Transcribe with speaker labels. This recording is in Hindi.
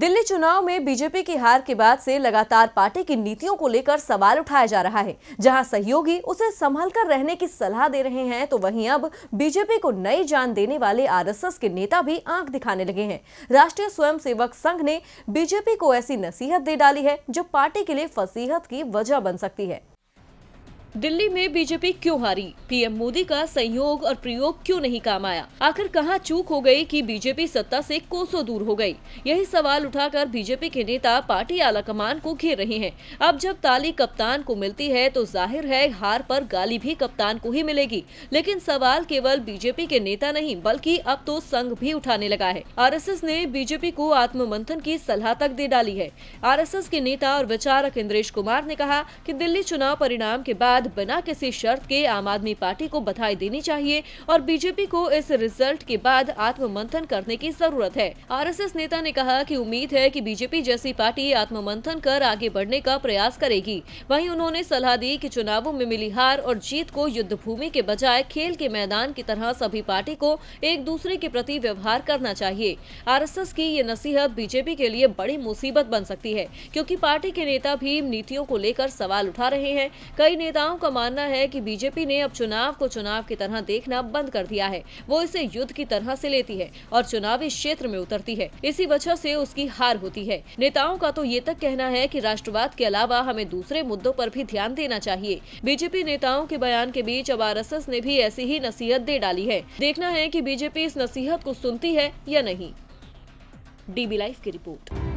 Speaker 1: दिल्ली चुनाव में बीजेपी की हार के बाद से लगातार पार्टी की नीतियों को लेकर सवाल उठाया जा रहा है जहां सहयोगी उसे संभल कर रहने की सलाह दे रहे हैं तो वहीं अब बीजेपी को नई जान देने वाले आरएसएस के नेता भी आंख दिखाने लगे हैं राष्ट्रीय स्वयंसेवक संघ ने बीजेपी को ऐसी नसीहत दे डाली है जो पार्टी के लिए फसीहत की वजह बन सकती है दिल्ली में बीजेपी क्यों हारी पीएम मोदी का संयोग और प्रयोग क्यों नहीं काम आया आखिर कहां चूक हो गई कि बीजेपी सत्ता से कोसों दूर हो गई यही सवाल उठाकर बीजेपी के नेता पार्टी आला कमान को घेर रहे हैं अब जब ताली कप्तान को मिलती है तो जाहिर है हार पर गाली भी कप्तान को ही मिलेगी लेकिन सवाल केवल बीजेपी के नेता नहीं बल्कि अब तो संघ भी उठाने लगा है आर ने बीजेपी को आत्ममंथन की सलाह तक दे डाली है आर के नेता और विचारक इंद्रेश कुमार ने कहा की दिल्ली चुनाव परिणाम के बाद बाद बिना किसी शर्त के आम आदमी पार्टी को बधाई देनी चाहिए और बीजेपी को इस रिजल्ट के बाद आत्ममंथन करने की जरूरत है आरएसएस नेता ने कहा कि उम्मीद है कि बीजेपी जैसी पार्टी आत्ममंथन कर आगे बढ़ने का प्रयास करेगी वहीं उन्होंने सलाह दी कि चुनावों में मिली हार और जीत को युद्ध भूमि के बजाय खेल के मैदान की तरह सभी पार्टी को एक दूसरे के प्रति व्यवहार करना चाहिए आरएसएस की ये नसीहत बीजेपी के लिए बड़ी मुसीबत बन सकती है क्योंकि पार्टी के नेता भी नीतियों को लेकर सवाल उठा रहे हैं कई नेता नेताओं का मानना है कि बीजेपी ने अब चुनाव को चुनाव की तरह देखना बंद कर दिया है वो इसे युद्ध की तरह से लेती है और चुनावी क्षेत्र में उतरती है इसी वजह से उसकी हार होती है नेताओं का तो ये तक कहना है कि राष्ट्रवाद के अलावा हमें दूसरे मुद्दों पर भी ध्यान देना चाहिए बीजेपी नेताओं के बयान के बीच अब आर ने भी ऐसी ही नसीहत दे डाली है देखना है की बीजेपी इस नसीहत को सुनती है या नहीं डीबी लाइफ की रिपोर्ट